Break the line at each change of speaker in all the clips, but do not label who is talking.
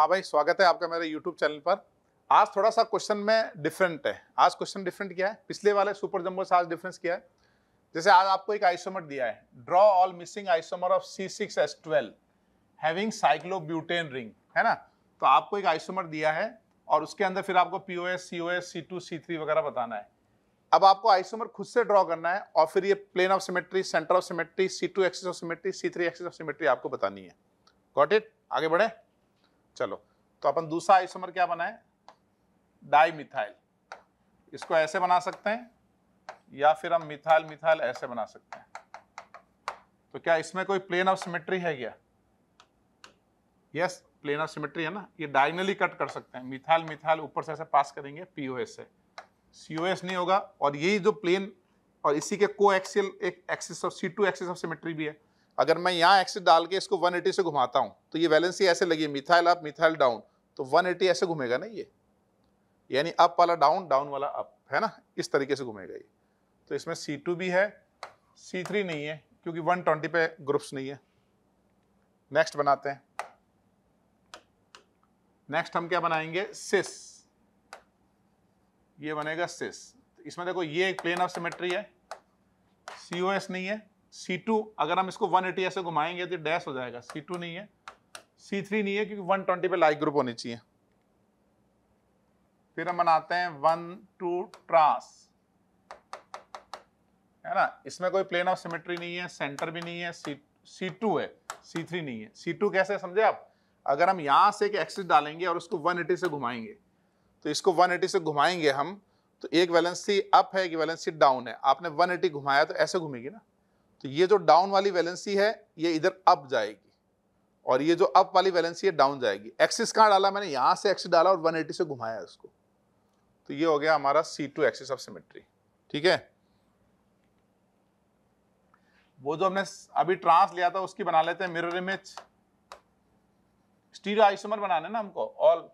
हाँ भाई स्वागत है आपका मेरे YouTube चैनल पर आज थोड़ा सा क्वेश्चन में डिफरेंट है आज क्वेश्चन डिफरेंट क्या है पिछले वाले सुपर जम्बो से आज डिफरेंस क्या है जैसे आज आपको एक आइसोमर दिया है draw all missing isomer of C six S twelve having cyclobutane ring है ना तो आपको एक आइसोमर दिया है और उसके अंदर फिर आपको P O S C O S C two C three वगैरह बताना है अब आपको आइसोमर खुद से ड्रॉ करना है और फिर ये plane of symmetry centre of symmetry C two axis of symmetry C three axis of symmetry आपको बतानी है गॉट इट आगे बढ़े चलो तो अपन दूसरा आइसोमर क्या बनाए डाई मिथाइल इसको ऐसे बना सकते हैं या फिर हम मिथाइल मिथाइल ऐसे बना सकते हैं तो क्या इसमें कोई प्लेन ऑफ सिमेट्री है क्या यस प्लेन ऑफ सिमेट्री है ना ये डायगनली कट कर सकते हैं मिथाइल मिथाइल ऊपर से ऐसे पास करेंगे पीओएस से सीओएस नहीं होगा और यही जो प्लेन और इसी के को एक्सियल एक axis of C two axis of symmetry भी है अगर मैं यहाँ एक्सिस डाल के इसको 180 से घुमाता हूँ तो ये वैलेंसी ऐसे लगी मिथाइल अप मिथाइल डाउन तो 180 ऐसे घूमेगा ना ये यानी अप वाला डाउन डाउन वाला अप है ना इस तरीके से घूमेगा ये तो इसमें C2 भी है C3 नहीं है क्योंकि 120 पे ग्रुप्स नहीं है नेक्स्ट बनाते हैं नेक्स्ट हम क्या बनाएंगे सिस ये बनेगा सिस इसमें देखो ये एक प्लेन ऑफ सिमेट्री है सी नहीं है C2 अगर हम इसको 180 ऐसे घुमाएंगे तो डैश हो जाएगा C2 नहीं है C3 नहीं है क्योंकि 120 पे लाइक ग्रुप होनी चाहिए फिर हम बनाते हैं वन टू ट्रांस है ना इसमें कोई प्लेन ऑफ सिमेट्री नहीं है सेंटर भी नहीं है C2 है C3 नहीं है C2 कैसे समझे आप अगर हम यहां से एक एक्सिस डालेंगे और उसको 180 से घुमाएंगे तो इसको 180 से घुमाएंगे हम तो एक वैलेंसी अप है एक वैलेंसी डाउन है आपने 180 घुमाया तो ऐसे घूमेगी ना तो ये जो डाउन वाली वैलेंसी है ये इधर अप जाएगी और ये जो अप वाली वैलेंसी है डाउन जाएगी एक्सिस कहाँ डाला मैंने यहाँ से एक्सिस डाला और 180 से घुमाया इसको तो ये हो गया हमारा C two axis of symmetry ठीक है वो जो हमने अभी ट्रांस लिया था उसकी बना लेते हैं मिरर इमेज स्टीरियो आइसोमर बनाने ना हमको ऑल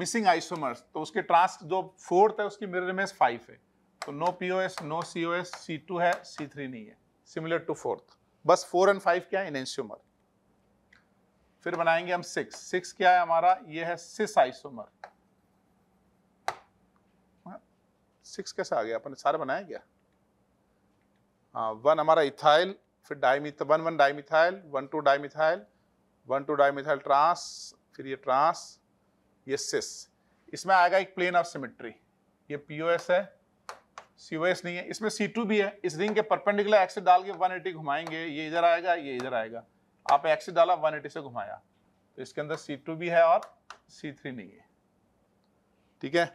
मिसिंग आइसोमर तो उसके ट्रांस जो फोर्थ है उसकी मिरर इमेज फाइव है तो no POS no COS C two है सी थ्री नहीं है सिमिलर टू फोर्थ बस फोर एंड फाइव क्या है इनएंशियोमर फिर बनाएंगे हम सिक्स सिक्स क्या है हमारा ये है सिस आइसोमर सिक्स कैसे आ गया अपन सारे बनाया गया हाँ वन हमारा इथाइल फिर dimeth one one dimethyl one two dimethyl one two dimethyl trans फिर ये ट्रांस ये सिस इसमें आएगा एक प्लेन ऑफ सिमेट्री ये पीओएस है सी ओ एस नहीं है इसमें सी टू भी है इस रिंग के परपेंडिकुलर एक्सिस डाल के 180 घुमाएंगे ये इधर आएगा ये इधर आएगा आप एक्सिस डाला 180 से घुमाया तो इसके अंदर सी टू भी है और सी थ्री नहीं है ठीक है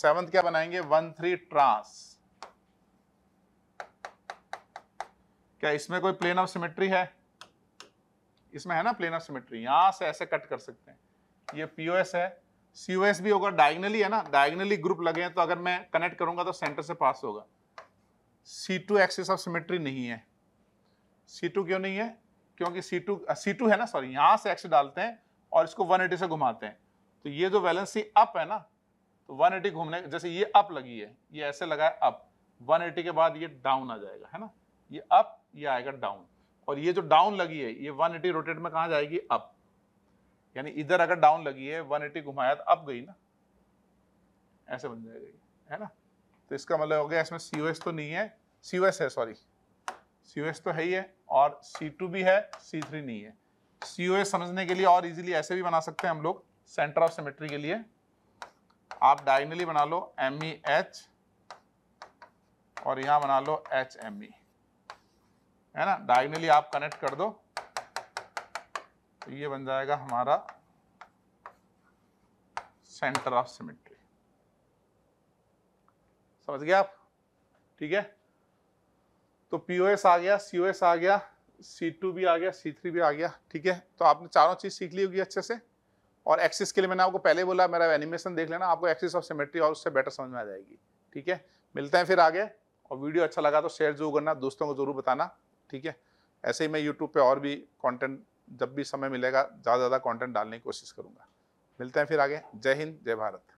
सेवंथ क्या बनाएंगे वन थ्री ट्रांस क्या इसमें कोई प्लेन ऑफ सिमेट्री है इसमें है ना प्लेन ऑफ सिमेट्री यहां से ऐसे कट कर सकते हैं ये पीओएस है सी भी होगा डायगनली है ना डायगनली ग्रुप लगे हैं तो अगर मैं कनेक्ट करूंगा तो सेंटर से पास होगा C two axis of symmetry नहीं है सी टू क्यों नहीं है क्योंकि सी टू सी टू है ना सॉरी यहाँ से एक्स डालते हैं और इसको 180 से घुमाते हैं तो ये जो वैलेंसी अप है ना तो 180 घूमने जैसे ये अप लगी है ये ऐसे लगा है अप 180 के बाद ये डाउन आ जाएगा है ना ये अप ये आएगा डाउन और ये जो डाउन लगी है ये 180 रोटेट में कहा जाएगी अप यानी इधर अगर डाउन लगी है 180 घुमाया तो अप गई ना ऐसे बन जाएगा है ना तो इसका मतलब हो गया इसमें सी तो नहीं है सी है सॉरी सी तो है ही है और सी भी है सी नहीं है सी समझने के लिए और इजीली ऐसे भी बना सकते हैं हम लोग सेंटर ऑफ सिमेट्री के लिए आप डायगनली बना लो एम ई एच और यहाँ बना लो एच एम ई है ना डायगनली आप कनेक्ट कर दो तो ये बन जाएगा हमारा सेंटर ऑफ सिमेट्री समझ गया आप ठीक है तो पीओएस आ गया सीओएस आ गया सी टू भी आ गया सी थ्री भी आ गया ठीक है तो आपने चारों चीज़ सीख ली होगी अच्छे से और एक्सिस के लिए मैंने आपको पहले बोला मेरा एनिमेशन देख लेना आपको एक्सिस ऑफ सिमेट्री और उससे बेटर समझ में आ जाएगी ठीक है मिलते हैं फिर आगे और वीडियो अच्छा लगा तो शेयर जरूर करना दोस्तों को जरूर बताना ठीक है ऐसे ही मैं यूट्यूब पे और भी कंटेंट जब भी समय मिलेगा ज़्यादा ज़्यादा कंटेंट डालने की कोशिश करूँगा मिलते हैं फिर आगे जय हिंद जय भारत